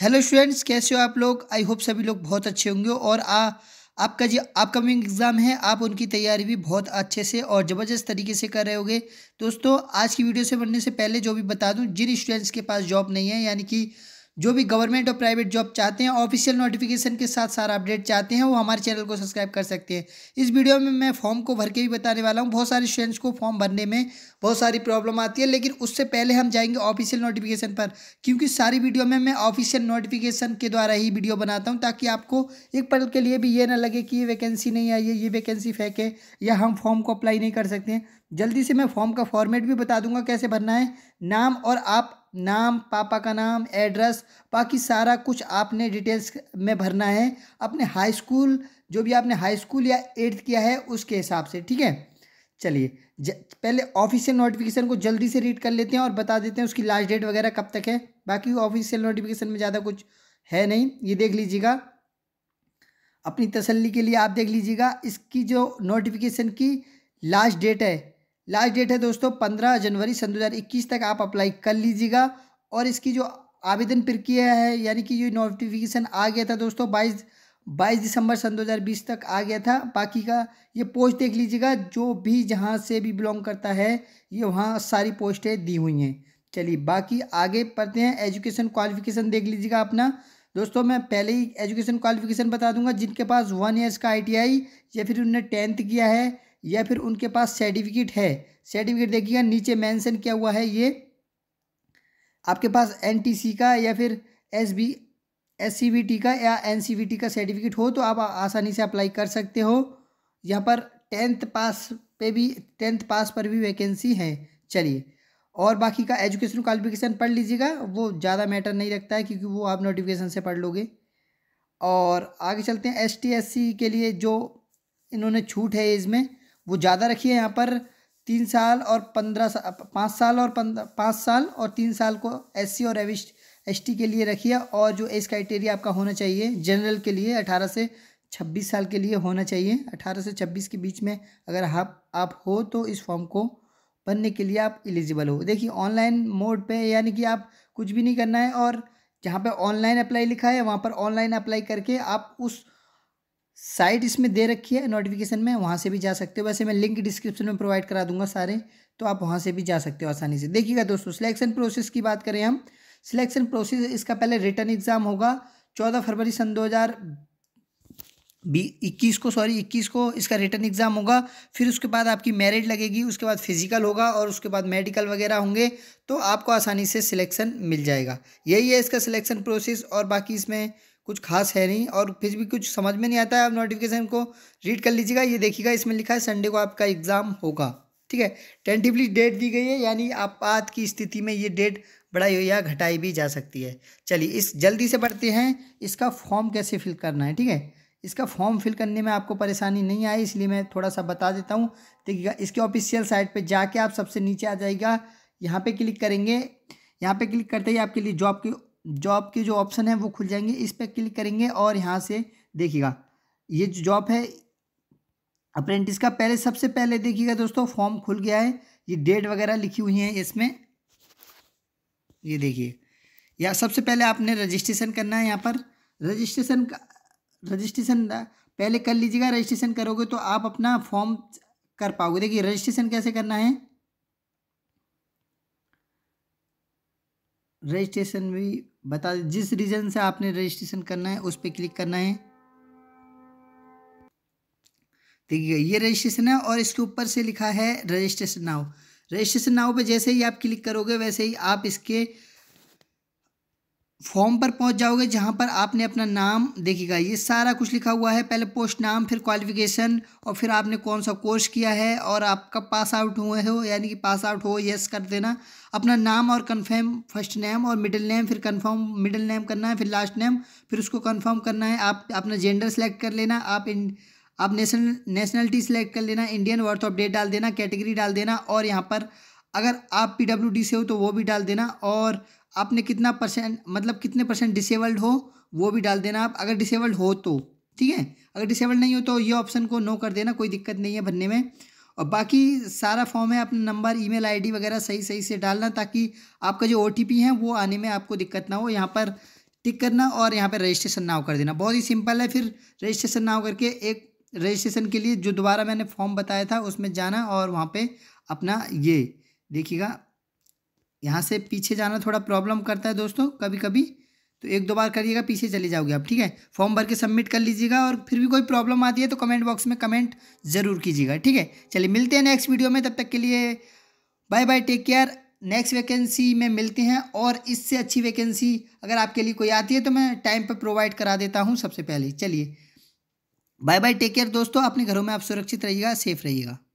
hello students कैसे हो आप लोग आई होप सभी लोग बहुत अच्छे होंगे और आ आपका जो अपकमिंग एग्ज़ाम है आप उनकी तैयारी भी बहुत अच्छे से और ज़बरदस्त तरीके से कर रहे होंगे दोस्तों आज की वीडियो से बनने से पहले जो भी बता दूं जिन स्टूडेंट्स के पास जॉब नहीं है यानी कि जो भी गवर्नमेंट और प्राइवेट जॉब चाहते हैं ऑफिशियल नोटिफिकेशन के साथ सारा अपडेट चाहते हैं वो हमारे चैनल को सब्सक्राइब कर सकते हैं इस वीडियो में मैं फॉर्म को भर के भी बताने वाला हूँ बहुत सारे स्टूडेंट्स को फॉर्म भरने में बहुत सारी प्रॉब्लम आती है लेकिन उससे पहले हम जाएंगे ऑफिशियल नोटिफिकेशन पर क्योंकि सारी वीडियो में मैं ऑफिशियल नोटिफिकेशन के द्वारा ही वीडियो बनाता हूँ ताकि आपको एक पल के लिए भी ये ना लगे कि ये वैकेंसी नहीं आई है ये वैकेंसी फेंक है या हम फॉर्म को अप्लाई नहीं कर सकते जल्दी से मैं फॉर्म का फॉर्मेट भी बता दूंगा कैसे भरना है नाम और आप नाम पापा का नाम एड्रेस बाकी सारा कुछ आपने डिटेल्स में भरना है अपने हाई स्कूल जो भी आपने हाई स्कूल या एट्थ किया है उसके हिसाब से ठीक है चलिए पहले ऑफिशियल नोटिफिकेशन को जल्दी से रीड कर लेते हैं और बता देते हैं उसकी लास्ट डेट वगैरह कब तक है बाकी ऑफिशियल नोटिफिकेशन में ज़्यादा कुछ है नहीं ये देख लीजिएगा अपनी तसल्ली के लिए आप देख लीजिएगा इसकी जो नोटिफिकेशन की लास्ट डेट है लास्ट डेट है दोस्तों पंद्रह जनवरी सन दो हज़ार इक्कीस तक आप अप्लाई कर लीजिएगा और इसकी जो आवेदन प्रक्रिया है यानी कि ये नोटिफिकेशन आ गया था दोस्तों बाईस बाईस दिसंबर सन 2020 तक आ गया था बाकी का ये पोस्ट देख लीजिएगा जो भी जहाँ से भी बिलोंग करता है ये वहाँ सारी पोस्टें दी हुई हैं चलिए बाकी आगे पढ़ते हैं एजुकेशन क्वालिफिकेशन देख लीजिएगा अपना दोस्तों मैं पहले ही एजुकेशन क्वालिफिकेशन बता दूंगा जिनके पास वन ईयर्स का आईटीआई या फिर उनने टेंथ किया है या फिर उनके पास सर्टिफिकेट है सर्टिफिकेट देखिएगा नीचे मेंशन किया हुआ है ये आपके पास एनटीसी का या फिर S B S C B T का या एन सी बी टी का सर्टिफिकेट हो तो आप आसानी से अप्लाई कर सकते हो यहाँ पर टेंथ पास पे भी टेंथ पास पर भी वैकेंसी है चलिए और बाकी का एजुकेशन क्वालिफिकेशन पढ़ लीजिएगा वो ज़्यादा मैटर नहीं रखता है क्योंकि वो आप नोटिफिकेशन से पढ़ लोगे और आगे चलते हैं एस टी एस सी के लिए जो इन्होंने छूट है इसमें वो ज़्यादा रखिए यहाँ पर तीन साल और पंद्रह सा, पाँच साल और पाँच साल और तीन साल को एस और एविस्ट एस के लिए रखिए और जो एज क्राइटेरिया आपका होना चाहिए जनरल के लिए अठारह से छब्बीस साल के लिए होना चाहिए अठारह से छब्बीस के बीच में अगर आप आप हो तो इस फॉर्म को बनने के लिए आप एलिजिबल हो देखिए ऑनलाइन मोड पे यानी कि आप कुछ भी नहीं करना है और जहाँ पे ऑनलाइन अप्लाई लिखा है वहाँ पर ऑनलाइन अप्लाई करके आप उस साइट इसमें दे रखी है नोटिफिकेशन में वहाँ से भी जा सकते हो वैसे मैं लिंक डिस्क्रिप्शन में प्रोवाइड करा दूंगा सारे तो आप वहाँ से भी जा सकते हो आसानी से देखिएगा दोस्तों सिलेक्शन प्रोसेस की बात करें हम सिलेक्शन प्रोसेस इसका पहले रिटर्न एग्ज़ाम होगा चौदह फरवरी सन दो हज़ार बी इक्कीस को सॉरी इक्कीस को इसका रिटर्न एग्जाम होगा फिर उसके बाद आपकी मेरिट लगेगी उसके बाद फिजिकल होगा और उसके बाद मेडिकल वगैरह होंगे तो आपको आसानी से सिलेक्शन मिल जाएगा यही है इसका सिलेक्शन प्रोसेस और बाकी इसमें कुछ खास है नहीं और फिर भी कुछ समझ में नहीं आता है आप नोटिफिकेशन को रीड कर लीजिएगा ये देखिएगा इसमें लिखा है संडे को आपका एग्ज़ाम होगा ठीक है टेंटिवली डेट दी गई है यानी आपात की स्थिति में ये डेट बढ़ाई या घटाई भी जा सकती है चलिए इस जल्दी से बढ़ते हैं इसका फॉर्म कैसे फिल करना है ठीक है इसका फॉर्म फिल करने में आपको परेशानी नहीं आई इसलिए मैं थोड़ा सा बता देता हूँ देखिएगा इसके ऑफिशियल साइट पर जाके आप सबसे नीचे आ जाएगा यहाँ पर क्लिक करेंगे यहाँ पे क्लिक करते ही आपके लिए जॉब की जॉब के जो ऑप्शन है वो खुल जाएंगे इस पर क्लिक करेंगे और यहाँ से देखिएगा ये जो जॉब है अप्रेंटिस का पहले सबसे पहले देखिएगा दोस्तों फॉर्म खुल गया है ये डेट वगैरह लिखी हुई है इसमें ये देखिए या सबसे पहले आपने रजिस्ट्रेशन करना है यहाँ पर रजिस्ट्रेशन का रजिस्ट्रेशन पहले कर लीजिएगा रजिस्ट्रेशन करोगे तो आप अपना फॉर्म कर पाओगे देखिए रजिस्ट्रेशन कैसे करना है रजिस्ट्रेशन भी बता जिस रीजन से आपने रजिस्ट्रेशन करना है उस पर क्लिक करना है ठीक है ये रजिस्ट्रेशन है और इसके ऊपर से लिखा है रजिस्ट्रेशन नाउ रजिस्ट्रेशन नाउ पे जैसे ही आप क्लिक करोगे वैसे ही आप इसके फॉर्म पर पहुंच जाओगे जहां पर आपने अपना नाम देखिएगा ये सारा कुछ लिखा हुआ है पहले पोस्ट नाम फिर क्वालिफिकेशन और फिर आपने कौन सा कोर्स किया है और आपका पास आउट हुए हो यानी कि पास आउट हो यस कर देना अपना नाम और कंफर्म फर्स्ट नेम और मिडिल नेम फिर कंफर्म मिडिल नेम करना है फिर लास्ट नेम फिर उसको कन्फर्म करना है आप अपना जेंडर सेलेक्ट कर लेना आप इन आप नेशनल नेशनलिटी सेलेक्ट कर लेना इंडियन वर्थ ऑफ डेट डाल देना कैटेगरी डाल देना और यहाँ पर अगर आप पी डी से हो तो वो भी डाल देना और आपने कितना परसेंट मतलब कितने परसेंट डिसेबल्ड हो वो भी डाल देना आप अगर डिसेबल्ड हो तो ठीक है अगर डिसेबल्ड नहीं हो तो ये ऑप्शन को नो कर देना कोई दिक्कत नहीं है भरने में और बाकी सारा फॉर्म है अपना नंबर ईमेल आईडी वगैरह सही सही से डालना ताकि आपका जो ओ है वो आने में आपको दिक्कत ना हो यहाँ पर टिक करना और यहाँ पर रजिस्ट्रेशन नाव कर देना बहुत ही सिंपल है फिर रजिस्ट्रेशन नाव करके एक रजिस्ट्रेशन के लिए जो दोबारा मैंने फॉर्म बताया था उसमें जाना और वहाँ पे अपना ये देखिएगा यहाँ से पीछे जाना थोड़ा प्रॉब्लम करता है दोस्तों कभी कभी तो एक दो बार करिएगा पीछे चले जाओगे आप ठीक है फॉर्म भर के सबमिट कर लीजिएगा और फिर भी कोई प्रॉब्लम आती है तो कमेंट बॉक्स में कमेंट ज़रूर कीजिएगा ठीक है चलिए मिलते हैं नेक्स्ट वीडियो में तब तक के लिए bye bye take care next vacancy में मिलते हैं और इससे अच्छी वैकेंसी अगर आपके लिए कोई आती है तो मैं टाइम पर प्रोवाइड करा देता हूँ सबसे पहले चलिए बाय बाय टेक केयर दोस्तों अपने घरों में आप सुरक्षित रहिएगा सेफ रहिएगा